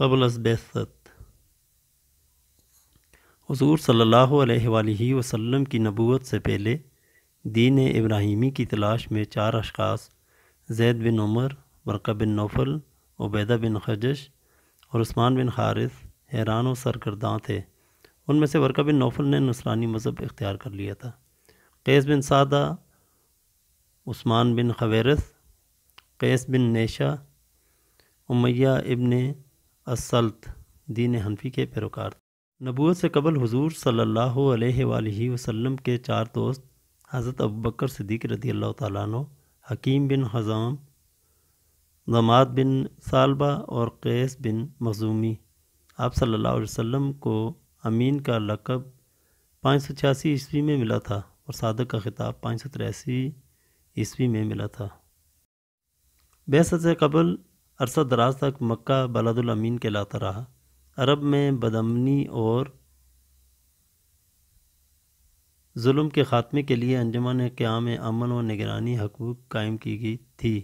قبل از بیست حضور صلی اللہ علیہ وآلہ وسلم کی نبوت سے پہلے دین ابراہیمی کی تلاش میں چار اشخاص زید بن عمر برقہ بن نوفل عبیدہ بن خجش اور عثمان بن خارث حیران و سرکردان تھے ان میں سے ورقہ بن نوفل نے نصرانی مذہب اختیار کر لیا تھا قیس بن سادہ عثمان بن خویرث قیس بن نیشہ امیہ ابن السلط دین حنفی کے پیروکار نبوت سے قبل حضور صلی اللہ علیہ وآلہ وسلم کے چار دوست حضرت ابوبکر صدیق رضی اللہ تعالیٰ عنہ حکیم بن حضام زماعت بن سالبہ اور قیس بن مزومی آپ صلی اللہ علیہ وسلم کو امین کا لقب پانچ سو چھیاسی عیسوی میں ملا تھا اور صادق کا خطاب پانچ سو تریسی عیسوی میں ملا تھا بے سے قبل عرصہ دراز تک مکہ بلاد الامین کہلاتا رہا عرب میں بدمنی اور ظلم کے خاتمے کے لیے انجمن قیام امن و نگرانی حقوق قائم کی گئی تھی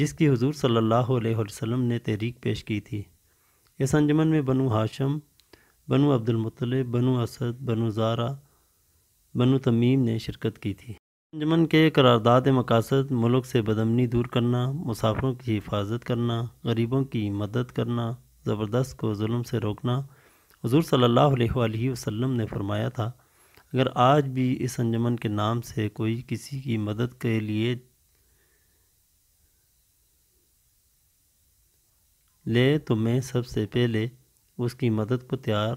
جس کی حضور صلی اللہ علیہ وسلم نے تحریک پیش کی تھی اس انجمن میں بنو ہاشم بنو عبد المطلب بنو اسد بنو زارہ بنو تمیم نے شرکت کی تھی انجمن کے قرارداد مقاصد ملک سے بدمنی دور کرنا مسافروں کی حفاظت کرنا غریبوں کی مدد کرنا زبردست کو ظلم سے روکنا حضور صلی اللہ علیہ وآلہ وسلم نے فرمایا تھا اگر آج بھی اس انجمن کے نام سے کوئی کسی کی مدد کے لیے لے تو میں سب سے پہلے اس کی مدد کو تیار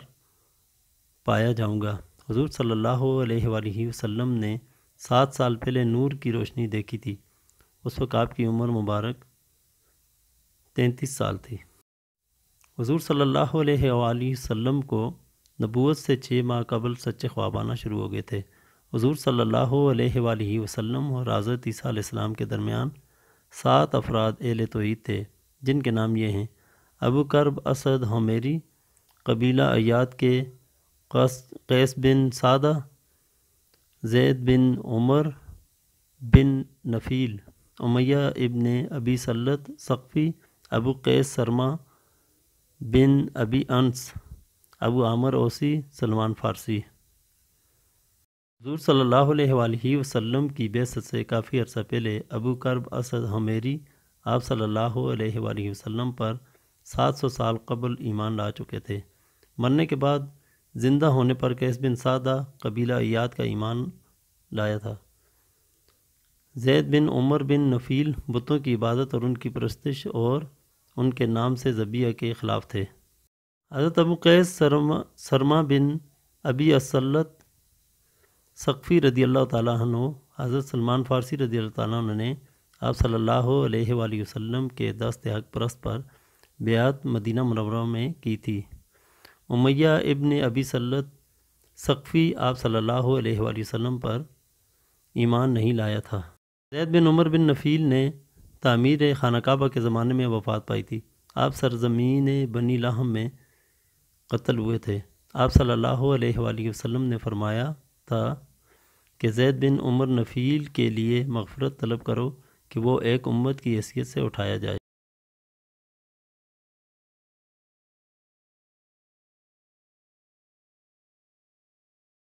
پایا جاؤں گا حضور صلی اللہ علیہ وآلہ وسلم نے سات سال پہلے نور کی روشنی دیکھی تھی اس وقت آپ کی عمر مبارک تینتیس سال تھی حضور صلی اللہ علیہ وآلہ وسلم کو نبوت سے چھ ماہ قبل سچے خواب آنا شروع ہو گئے تھے حضور صلی اللہ علیہ وآلہ وسلم اور حضرت عیسیٰ علیہ السلام کے درمیان سات افراد اہل توحید تھے جن کے نام یہ ہیں ابو کرب اسد ہومیری قبیلہ ایاد کے قیس بن سادہ زید بن عمر بن نفیل امیہ ابن ابی سلط سقفی ابو قیس سرما بن ابی انس ابو عامر اوسی سلمان فارسی حضور صلی اللہ علیہ وآلہ وسلم کی بیست سے کافی عرصہ پہلے ابو کرب اسد ہمیری آپ صلی اللہ علیہ وآلہ وسلم پر سات سو سال قبل ایمان لا چکے تھے مرنے کے بعد زندہ ہونے پر کیس بن سادہ قبیلہ ایاد کا ایمان لایا تھا زید بن عمر بن نفیل بتوں کی عبادت اور ان کی پرستش اور ان کے نام سے ذبیہ کے خلاف تھے حضرت ابو قیس سرما بن ابی اسلط سقفی رضی اللہ تعالیٰ عنہ حضرت سلمان فارسی رضی اللہ تعالیٰ عنہ نے آپ صلی اللہ علیہ وآلہ وسلم کے دست حق پرست پر بیعت مدینہ مرورہ میں کی تھی امیہ ابن ابی سلط سقفی آپ صلی اللہ علیہ وآلہ وسلم پر ایمان نہیں لایا تھا زید بن عمر بن نفیل نے تعمیر خانہ کعبہ کے زمانے میں وفات پائی تھی آپ سرزمین بنی لاہم میں قتل ہوئے تھے آپ صلی اللہ علیہ وآلہ وسلم نے فرمایا تھا کہ زید بن عمر نفیل کے لیے مغفرت طلب کرو کہ وہ ایک امت کی حیثیت سے اٹھایا جائے